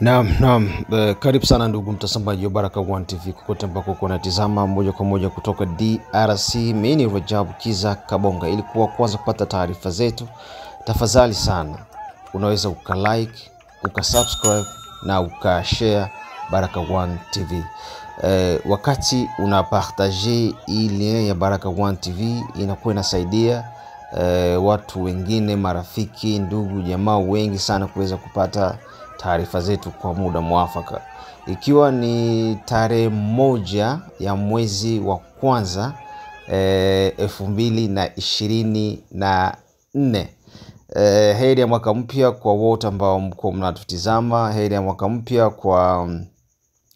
Naam, naam. E, karibu sana ndugu mtazamaji wa Baraka One TV kokote ambako kunatizama moja kwa moja kutoka DRC. Mimi ni Kiza Kabonga. Ili kuwa kwanza kupata taarifa zetu, tafadhali sana unaweza ukalike, ukasubscribe na ukashare Baraka One TV. E, eh, wakati unapartage ile ya Baraka One TV inakuwa inasaidia e, watu wengine, marafiki, ndugu, jamaa wengi sana kuweza kupata taarifa zetu kwa muda mwafaka, ikiwa ni tarehe moja ya mwezi wa kwanza eh, elfu mbili na ishirini na nne. eh, heri ya mwaka mpya kwa wote ambao mko mnatutizama. Heri ya mwaka mpya kwa mm,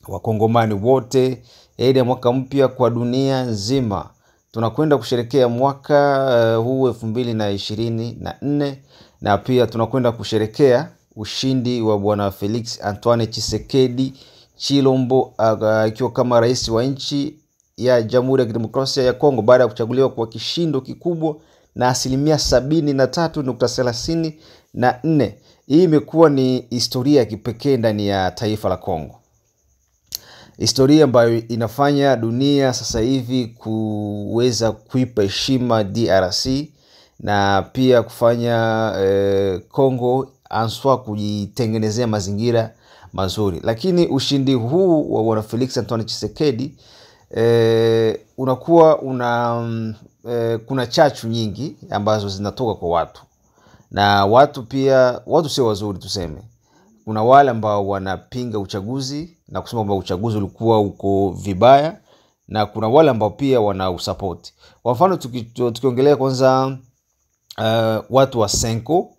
wakongomani wote. Heri ya mwaka mpya kwa dunia nzima. Tunakwenda kusherekea mwaka eh, huu elfu mbili na ishirini na nne na pia tunakwenda kusherekea ushindi wa bwana Felix Antoine Chisekedi Chilombo akiwa kama rais wa nchi ya Jamhuri ya Kidemokrasia ya Kongo baada ya kuchaguliwa kwa kishindo kikubwa na asilimia sabini na tatu nukta thelathini na nne. Hii imekuwa ni historia ya kipekee ndani ya taifa la Kongo, historia ambayo inafanya dunia sasa hivi kuweza kuipa heshima DRC na pia kufanya eh, Kongo Answa kujitengenezea mazingira mazuri, lakini ushindi huu wa bwana Felix antoni chisekedi e, eh, unakuwa una e, kuna chachu nyingi ambazo zinatoka kwa watu na watu pia, watu sio wazuri tuseme. Kuna wale ambao wanapinga uchaguzi na kusema kwamba uchaguzi ulikuwa uko vibaya, na kuna wale ambao pia wana usapoti. Kwa mfano tukiongelea tuki kwanza uh, watu wa Senko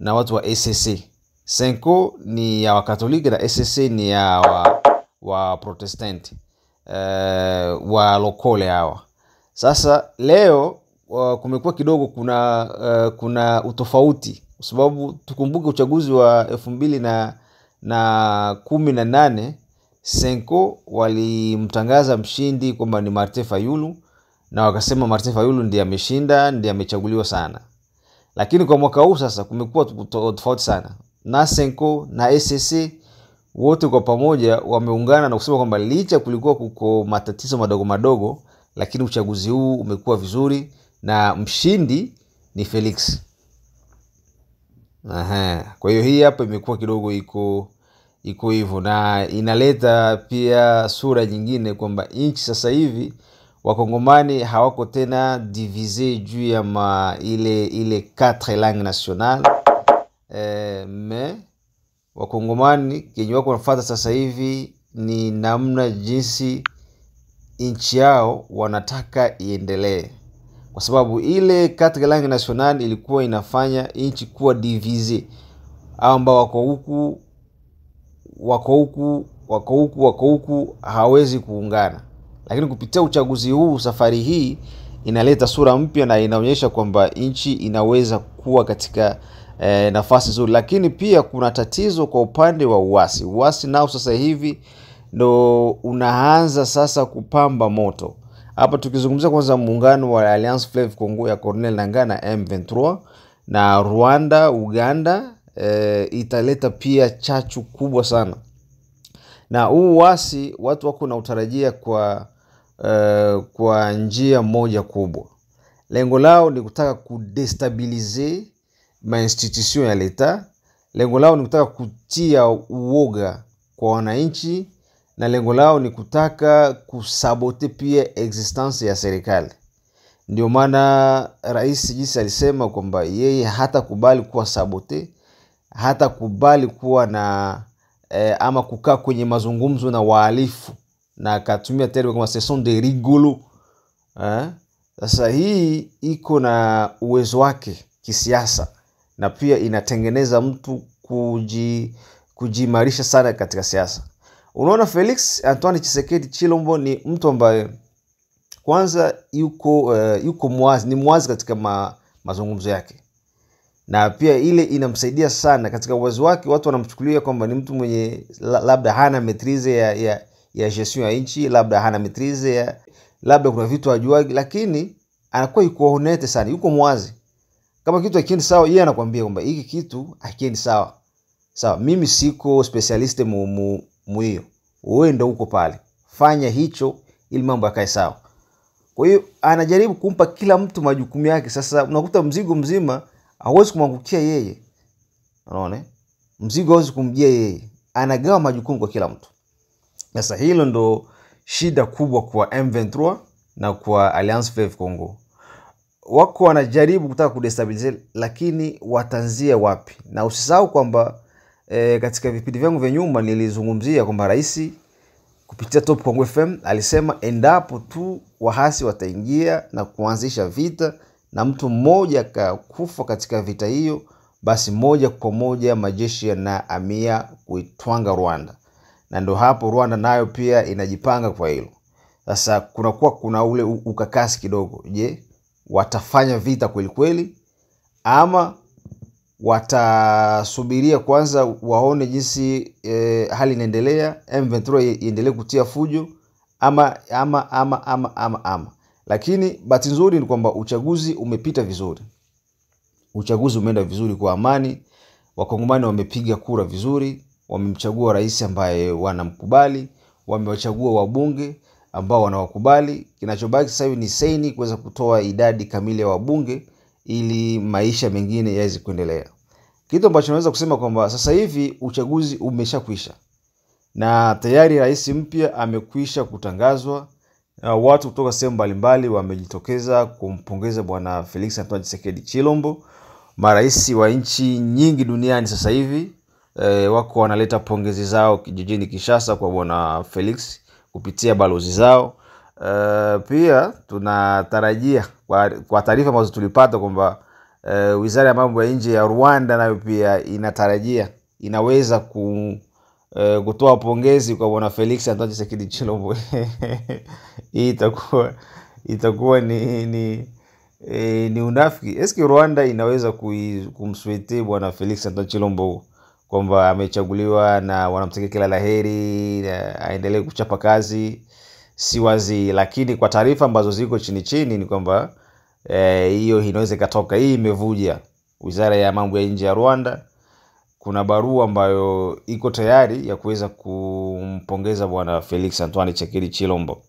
na watu wa ACC. Senko ni ya Wakatoliki na SSC ni ya wa, wa Protestant uh, wa lokole hawa. Sasa leo uh, kumekuwa kidogo kuna uh, kuna utofauti kwa sababu tukumbuke uchaguzi wa elfu mbili na, na kumi na nane Senko walimtangaza mshindi kwamba ni Martin Fayulu na wakasema Martin Fayulu ndiye ameshinda, ndiye amechaguliwa sana lakini kwa mwaka huu sasa kumekuwa tofauti sana. Nasenko na ss wote kwa pamoja wameungana na kusema kwamba licha kulikuwa kuko matatizo madogo madogo, lakini uchaguzi huu umekuwa vizuri na mshindi ni Felix. Aha. Kwa hiyo hii hapa imekuwa kidogo iko iko hivyo, na inaleta pia sura nyingine kwamba nchi sasa hivi wakongomani hawako tena divise juu ya ma ile ile quatre langue nationale eh, me wakongomani kenye wako nafata sasa hivi ni namna jinsi nchi yao wanataka iendelee, kwa sababu ile quatre langue nationale ilikuwa inafanya nchi kuwa divise, ambao wako huku wako huku wako huku wako huku hawezi kuungana lakini kupitia uchaguzi huu safari hii inaleta sura mpya na inaonyesha kwamba nchi inaweza kuwa katika eh, nafasi nzuri, lakini pia kuna tatizo kwa upande wa uasi. Uasi nao sasa hivi ndo unaanza sasa kupamba moto hapa, tukizungumzia kwanza muungano wa Alliance Fleuve Congo ya cornel Nangaa na M23 na Rwanda, Uganda e, italeta pia chachu kubwa sana na huu wasi watu wako na utarajia kwa uh, kwa njia moja kubwa. Lengo lao ni kutaka kudestabilize mainstitution ya leta. Lengo lao ni kutaka kutia uoga kwa wananchi, na lengo lao ni kutaka kusabote pia existence ya serikali. Ndio maana rais jinsi alisema kwamba yeye hatakubali kuwa sabote, hatakubali kuwa na eh, ama kukaa kwenye mazungumzo na wahalifu na akatumia terme kama saison de rigolo rigolos eh? Sasa hii iko na uwezo wake kisiasa na pia inatengeneza mtu kuji kujimarisha sana katika siasa. Unaona, Felix Antoine Chisekedi Chilombo ni mtu ambaye kwanza yuko uh, yuko mwazi, ni mwazi katika ma, mazungumzo yake, na pia ile inamsaidia sana katika uwezo wake. Watu wanamchukulia kwamba ni mtu mwenye labda hana metrize ya, ya, ya gestion ya nchi, labda hana mitrize ya, labda kuna vitu hajuagi, lakini anakuwa yuko honete sana, yuko mwazi. Kama kitu hakiendi sawa, yeye anakuambia kwamba hiki kitu hakiendi sawa. Sawa, mimi siko specialist mu mu, mu hiyo. Wewe ndio uko pale. Fanya hicho ili mambo yakae sawa. Kwa hiyo anajaribu kumpa kila mtu majukumu yake. Sasa unakuta mzigo mzima hauwezi kumwangukia yeye. Unaona? Mzigo hauwezi kumjia yeye. Anagawa majukumu kwa kila mtu. Sasa hilo ndo shida kubwa kwa M23 na kwa Alliance Fleuve Congo. Wako wanajaribu kutaka kudestabilize, lakini watanzia wapi? Na usisahau kwamba e, katika vipindi vyangu vya nyuma nilizungumzia kwamba rais kupitia Top Congo FM alisema endapo tu wahasi wataingia na kuanzisha vita na mtu mmoja akakufa katika vita hiyo, basi moja kwa moja majeshi na amia kuitwanga Rwanda na ndo hapo rwanda nayo pia inajipanga kwa hilo sasa kunakuwa kuna ule ukakasi kidogo je watafanya vita kwelikweli ama watasubiria kwanza waone jinsi e, hali inaendelea iendelee kutia fujo ama ama ama ama ama, ama. lakini bahati nzuri ni kwamba uchaguzi umepita vizuri uchaguzi umeenda vizuri kwa amani wakongomani wamepiga kura vizuri wamemchagua rais ambaye wanamkubali, wamewachagua wabunge ambao wanawakubali. Kinachobaki sasa hivi ni Seini kuweza kutoa idadi kamili ya wabunge ili maisha mengine yaweze kuendelea. Kitu ambacho naweza kusema kwamba sasa hivi uchaguzi umeshakwisha na tayari rais mpya amekwisha kutangazwa na watu kutoka sehemu mbalimbali wamejitokeza kumpongeza Bwana Felix Antoine chisekedi Chilombo. Marais wa nchi nyingi duniani sasa hivi e, wako wanaleta pongezi zao kijijini Kishasa kwa bwana Felix kupitia balozi zao. Uh, pia tunatarajia kwa, kwa taarifa ambazo tulipata kwamba uh, wizara ya mambo ya nje ya Rwanda nayo pia inatarajia inaweza ku uh, kutoa pongezi kwa bwana Felix Antoine Tshisekedi Tshilombo. Hii itakuwa itakuwa ni ni e, ni unafiki. Eski Rwanda inaweza kumswete bwana Felix Antoine Tshilombo kwamba amechaguliwa na wanamtakia kila la heri, aendelee kuchapa kazi, si wazi. Lakini kwa taarifa ambazo ziko chini chini ni kwamba eh, hiyo e, inaweza ikatoka. Hii imevuja wizara ya mambo ya nje ya Rwanda, kuna barua ambayo iko tayari ya kuweza kumpongeza bwana Felix Antoine Chekeli Chilombo.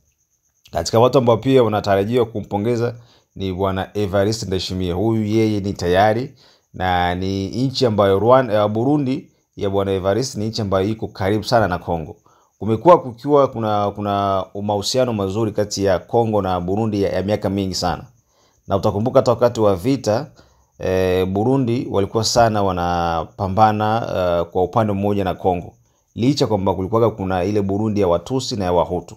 Katika watu ambao pia wanatarajiwa kumpongeza ni bwana Evariste Ndayishimiye. Huyu yeye ni tayari na ni nchi ambayo Rwanda, eh, Burundi ya bwana Evariste ni nchi ambayo iko karibu sana na Kongo. Kumekuwa kukiwa kuna kuna mahusiano mazuri kati ya Kongo na Burundi ya, ya miaka mingi sana, na utakumbuka hata wakati wa vita e, Burundi walikuwa sana wanapambana uh, kwa upande mmoja na Kongo, licha kwamba kulikuwa kuna ile Burundi ya Watusi na ya Wahutu.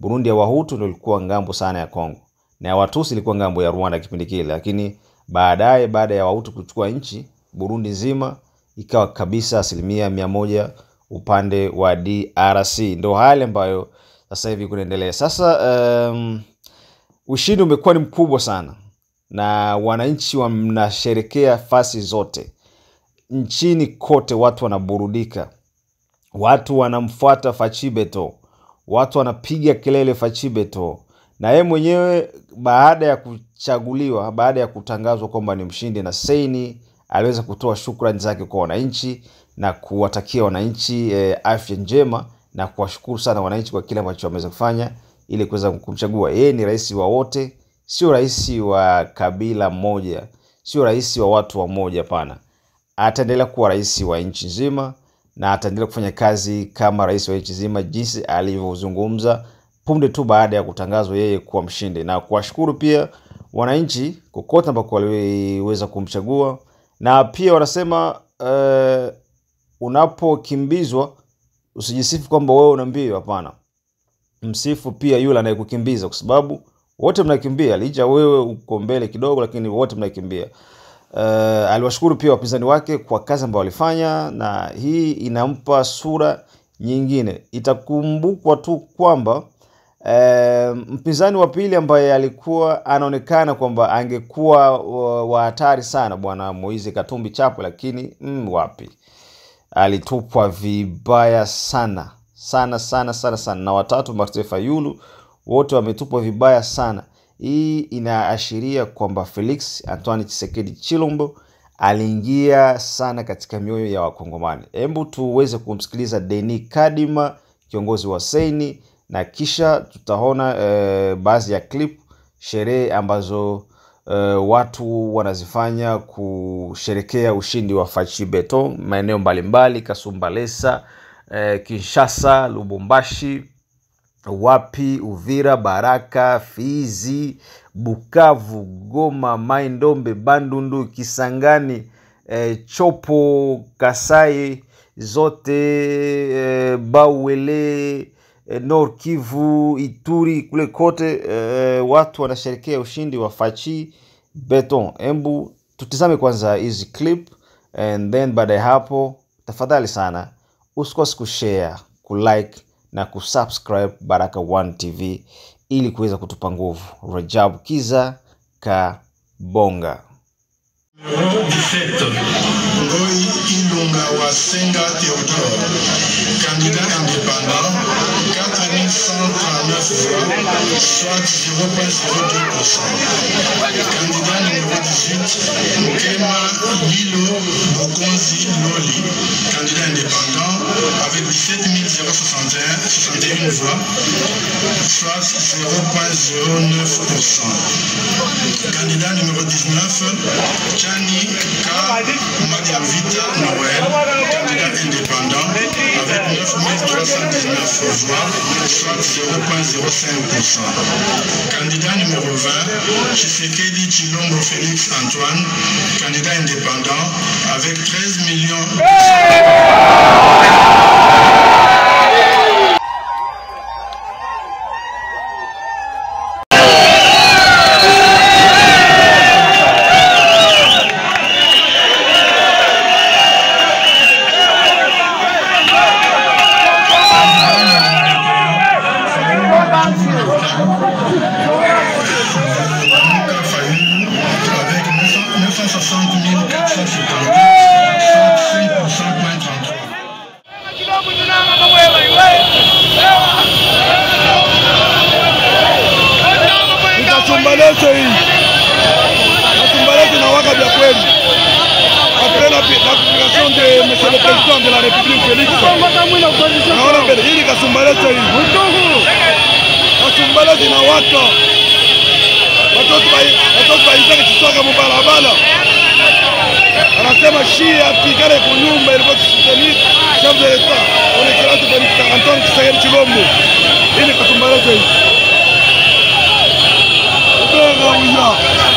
Burundi ya Wahutu ndio ilikuwa ngambo sana ya Kongo na ya Watusi ilikuwa ngambo ya Rwanda kipindi kile, lakini baadaye baada ya Wahutu kuchukua nchi Burundi nzima ikawa kabisa asilimia mia moja upande wa DRC. Ndo hali ambayo sasa hivi kunaendelea. Sasa um, ushindi umekuwa ni mkubwa sana na wananchi wanasherekea fasi zote nchini kote, watu wanaburudika, watu wanamfuata Fachibeto, watu wanapiga kelele Fachibeto na yeye mwenyewe baada ya kuchaguliwa, baada ya kutangazwa kwamba ni mshindi na Seini aliweza kutoa shukrani zake kwa wananchi na kuwatakia wananchi e, afya njema na kuwashukuru sana wananchi kwa kile ambacho wameweza kufanya ili kuweza kumchagua yeye. Ni rais wa wote, sio rais wa kabila moja, sio rais wa watu wa moja. Hapana, ataendelea kuwa rais wa nchi nzima na ataendelea kufanya kazi kama rais wa nchi nzima jinsi alivyozungumza punde tu baada ya kutangazwa yeye kuwa mshindi, na kuwashukuru pia wananchi kokote ambako waliweza kumchagua na pia wanasema uh, unapokimbizwa usijisifu kwamba wewe una mbio. Hapana, msifu pia yule anayekukimbiza, kwa sababu wote mnakimbia, licha wewe uko mbele kidogo, lakini wote mnakimbia. Uh, aliwashukuru pia wapinzani wake kwa kazi ambayo walifanya, na hii inampa sura nyingine. Itakumbukwa tu kwamba E, mpinzani wa pili ambaye alikuwa anaonekana kwamba angekuwa wa hatari sana bwana Moise Katumbi Chapo, lakini mm, wapi, alitupwa vibaya sana sana sana sana sana, na watatu Martin Fayulu wote wametupwa vibaya sana. Hii inaashiria kwamba Felix Antoine chisekedi Chilombo aliingia sana katika mioyo ya Wakongomani. Hebu tuweze kumsikiliza deni Kadima, kiongozi wa Seni na kisha tutaona e, baadhi ya clip sherehe ambazo e, watu wanazifanya kusherekea ushindi wa Fachi Beton maeneo mbalimbali Kasumbalesa, e, eh, Kinshasa, Lubumbashi, wapi, Uvira, Baraka, Fizi, Bukavu, Goma, Mai Ndombe, Bandundu, Kisangani, e, Chopo, Kasai zote e, Bauele e, eh, Nord Kivu, Ituri kule kote eh, watu wanasherekea ushindi wa Fachi Beton. Embu tutizame kwanza hizi clip and then baada ya hapo, tafadhali sana usikose kushare, kulike na kusubscribe Baraka1 TV ili kuweza kutupa nguvu. Rajab Kiza Kabonga. 17. Ngoi Ilungawa Wasenga Théodore, candidat indépendant, 4139 voix, soit 0,02%. Candidat numéro 18, Nkema Lilo Bokonzi Loli, candidat indépendant, avec 17 061 voix, soit 0,09%. Candidat numéro 19, Chani K. Madiavita Noël, candidat indépendant, avec 9 319 voix, soit 0,05%. Candidat numéro 20, Tshisekedi Chilombo Félix Antoine, candidat indépendant, avec 13 millions. Nasumbalese hii Nasumbalese na waka vya kweli après la publication de monsieur le président de la République Félix naona mbele hili Kasumbalese hii basumbala zinawaka watoto baizaka chiswaka mubalabala anasema shia pigana kunyumba ilivyosutenir chef de l'etat onekilatu kwa anton kisagari chilombo ili kasumbala zaidi utoga uya